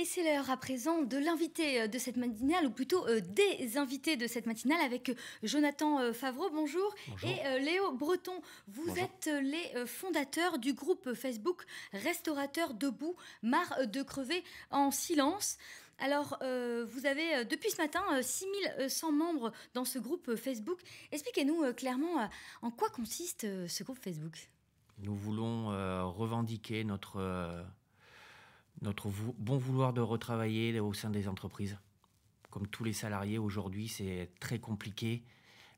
Et c'est l'heure à présent de l'invité euh, de cette matinale, ou plutôt euh, des invités de cette matinale, avec euh, Jonathan Favreau, bonjour, et Léo Breton. Vous êtes les fondateurs du groupe Facebook Restaurateur Debout, marre de crever en silence. Alors, vous avez depuis ce matin 6100 membres dans ce groupe Facebook. Expliquez-nous clairement en quoi consiste ce groupe Facebook. Nous voulons revendiquer notre notre bon vouloir de retravailler au sein des entreprises. Comme tous les salariés aujourd'hui, c'est très compliqué,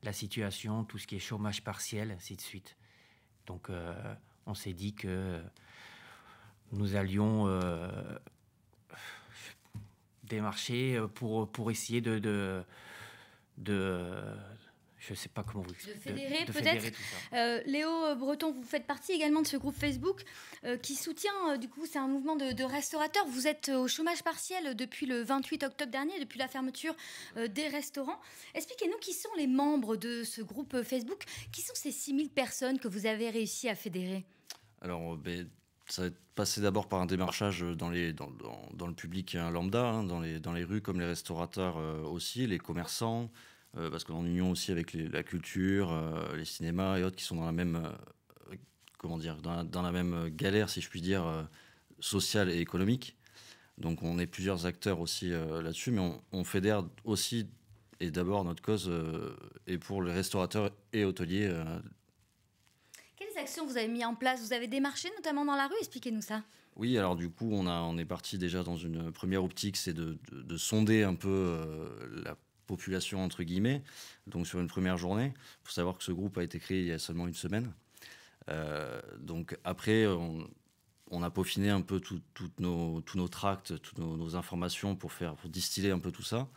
la situation, tout ce qui est chômage partiel, ainsi de suite. Donc euh, on s'est dit que nous allions euh, démarcher pour, pour essayer de, de je ne sais pas comment vous de fédérer peut-être. Euh, Léo Breton, vous faites partie également de ce groupe Facebook euh, qui soutient, euh, du coup, c'est un mouvement de, restaurateurs. Vous êtes au chômage partiel depuis le 28 octobre dernier, depuis la fermeture des restaurants. Expliquez-nous qui sont les membres de ce groupe Facebook, qui sont ces 6000 personnes que vous avez réussi à fédérer Alors, ben, ça va être passé d'abord par un démarchage dans, les, dans, le public hein, lambda, hein, dans, les, dans les rues, comme les restaurateurs aussi, les commerçants. Euh, parce qu'on est en union aussi avec la culture, euh, les cinémas et autres qui sont dans la même, euh, comment dire, dans même galère, si je puis dire, sociale et économique. Donc on est plusieurs acteurs aussi là-dessus, mais on, fédère aussi, et d'abord notre cause et pour les restaurateurs et hôteliers. Quelles actions vous avez mis en place Vous avez démarché notamment dans la rue Expliquez-nous ça. Oui, alors du coup, on, a, on est parti déjà dans une première optique, c'est de, de, sonder un peu la population, entre guillemets, donc sur une première journée. pour savoir que ce groupe a été créé il y a seulement une semaine. Euh, donc après, on, a peaufiné un peu tout, nos, tous nos tracts, toutes nos, informations pour, faire, pour distiller un peu tout ça.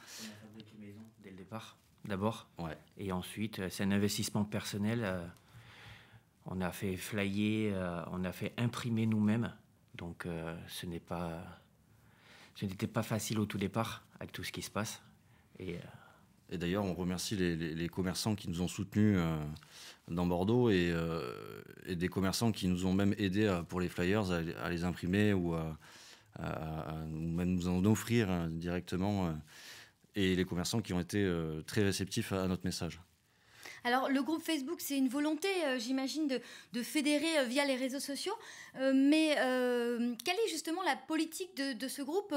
dès le départ, d'abord. Ouais. Et ensuite, euh, c'est un investissement personnel. Euh, on a fait flyer, on a fait imprimer nous-mêmes. Donc ce n'est pas... Ce n'était pas facile au tout départ avec tout ce qui se passe. Et et d'ailleurs, on remercie les, commerçants qui nous ont soutenus euh, dans Bordeaux euh, et, des commerçants qui nous ont même aidés euh, pour les flyers à, les imprimer ou à, nous en offrir hein, directement. et les commerçants qui ont été très réceptifs à, notre message. Alors, le groupe Facebook, c'est une volonté, euh, j'imagine, de, fédérer euh, via les réseaux sociaux. Euh, mais quelle est justement la politique de, ce groupe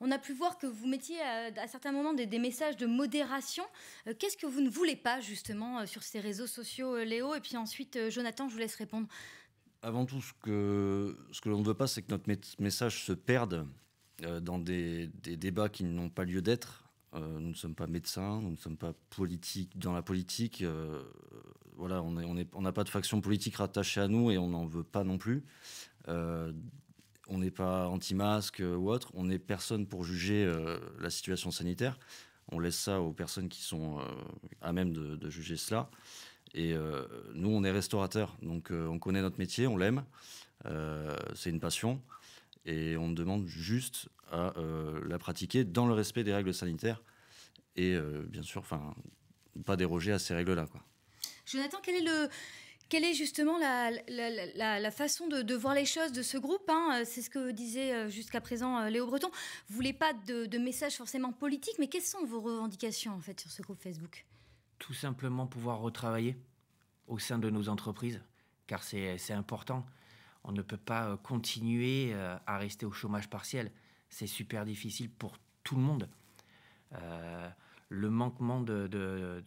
On a pu voir que vous mettiez à, certains moments des, messages de modération. Qu'est-ce que vous ne voulez pas, justement, sur ces réseaux sociaux, Léo Et puis ensuite, Jonathan, je vous laisse répondre. Avant tout, ce que, ce que l'on ne veut pas, c'est que notre message se perde dans des débats qui n'ont pas lieu d'être euh, nous ne sommes pas médecins, nous ne sommes pas politiques. Dans la politique, euh, voilà, on n'a pas de faction politique rattachée à nous et on n'en veut pas non plus. Euh, on n'est pas anti-masque ou autre. On n'est personne pour juger la situation sanitaire. On laisse ça aux personnes qui sont à même de, de, juger cela. Et nous, on est restaurateur. donc on connaît notre métier, on l'aime. c'est une passion. Et on demande juste à euh, la pratiquer dans le respect des règles sanitaires et euh, bien sûr, enfin, pas déroger à ces règles-là. Jonathan, quelle est justement la, façon de, voir les choses de ce groupe hein C'est ce que disait euh, jusqu'à présent Léo Breton. Vous voulez pas de, de messages forcément politiques, mais quelles sont vos revendications en fait sur ce groupe Facebook Tout simplement pouvoir retravailler au sein de nos entreprises, car c'est important on ne peut pas euh, continuer euh, à rester au chômage partiel. C'est super difficile pour tout le monde. Euh, le manquement de,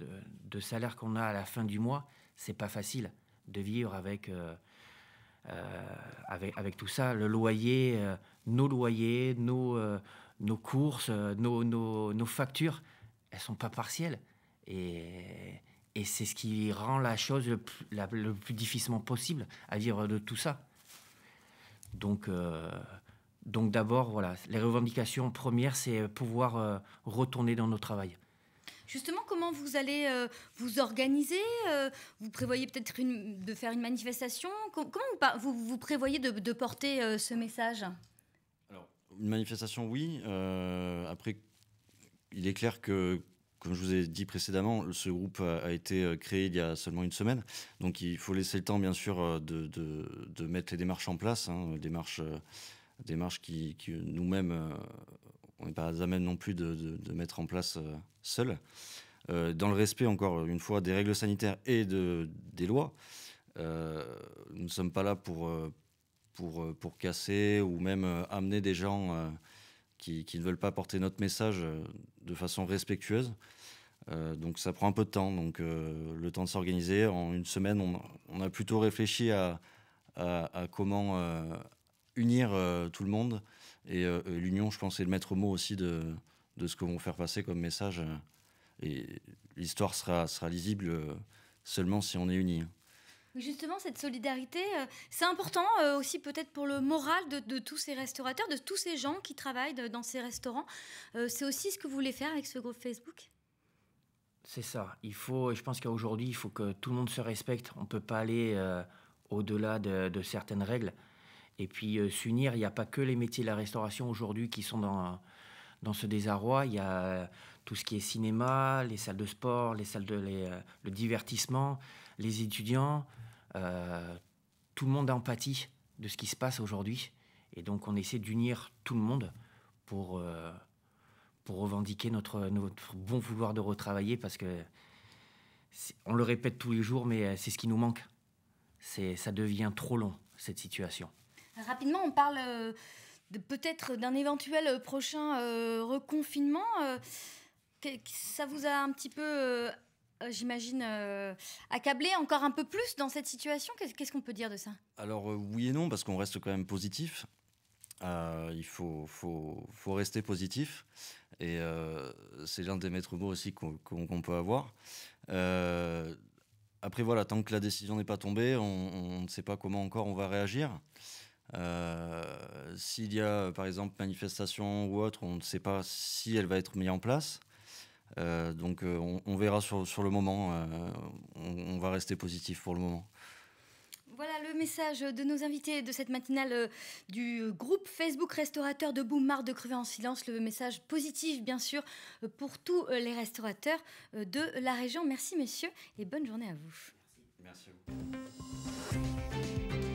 salaire qu'on a à la fin du mois, c'est pas facile de vivre avec, avec, avec, tout ça. Le loyer, nos loyers, nos, nos courses, nos, factures, elles sont pas partielles. Et, c'est ce qui rend la chose le plus difficilement possible à vivre de tout ça. Donc, euh, donc d'abord, voilà, les revendications premières, c'est euh, pouvoir euh, retourner dans nos travail. Justement, comment vous allez vous organiser Vous prévoyez peut-être de faire une manifestation Comment vous, vous, prévoyez de, de porter ce message Alors, une manifestation, oui. après, il est clair que comme je vous ai dit précédemment, ce groupe a été euh, créé il y a seulement une semaine. Donc il faut laisser le temps, bien sûr, euh, de, mettre les démarches en place, hein, démarches, euh, démarches qui, nous-mêmes, on n'est pas à même non plus de, mettre en place seuls, dans le respect, encore une fois, des règles sanitaires et des lois. nous ne sommes pas là pour, pour, pour casser ou même amener des gens qui, ne veulent pas porter notre message euh, de façon respectueuse. Euh, donc ça prend un peu de temps, donc euh, le temps de s'organiser. En une semaine, on, a plutôt réfléchi à, comment unir tout le monde. Et l'union, je pense, est le maître mot aussi de, ce que vont faire passer comme message. Et l'histoire sera, sera lisible seulement si on est unis. Justement, cette solidarité, euh, c'est important euh, aussi peut-être pour le moral de, tous ces restaurateurs, de tous ces gens qui travaillent euh, dans ces restaurants. C'est aussi ce que vous voulez faire avec ce groupe Facebook C'est ça. Il faut, je pense qu'aujourd'hui, il faut que tout le monde se respecte. On ne peut pas aller au-delà de, certaines règles. Et puis s'unir, il n'y a pas que les métiers de la restauration aujourd'hui qui sont dans, dans ce désarroi. Il y a tout ce qui est cinéma, les salles de sport, les salles de le divertissement les étudiants, euh, tout le monde a empathie de ce qui se passe aujourd'hui. Et donc, on essaie d'unir tout le monde pour, euh, pour revendiquer notre, notre bon vouloir de retravailler parce que on le répète tous les jours, mais euh, c'est ce qui nous manque. C'est, ça devient trop long, cette situation. Rapidement, on parle peut-être d'un éventuel prochain reconfinement. ça vous a un petit peu euh, j'imagine, accabler euh, accablé encore un peu plus dans cette situation. Qu'est-ce qu'on peut dire de ça Alors euh, oui et non, parce qu'on reste quand même positif. il faut, rester positif. Et c'est l'un des maîtres mots aussi qu'on peut avoir. après, voilà, tant que la décision n'est pas tombée, on, on, ne sait pas comment encore on va réagir. S'il y a, par exemple, manifestation ou autre, on ne sait pas si elle va être mise en place. Euh, donc euh, on, verra sur, le moment. Euh, on, va rester positif pour le moment. Voilà le message de nos invités de cette matinale du groupe Facebook Restaurateur de Boumard de Crever en Silence. Le message positif, bien sûr, pour tous les restaurateurs de la région. Merci, messieurs, et bonne journée à vous. Merci, Merci à vous.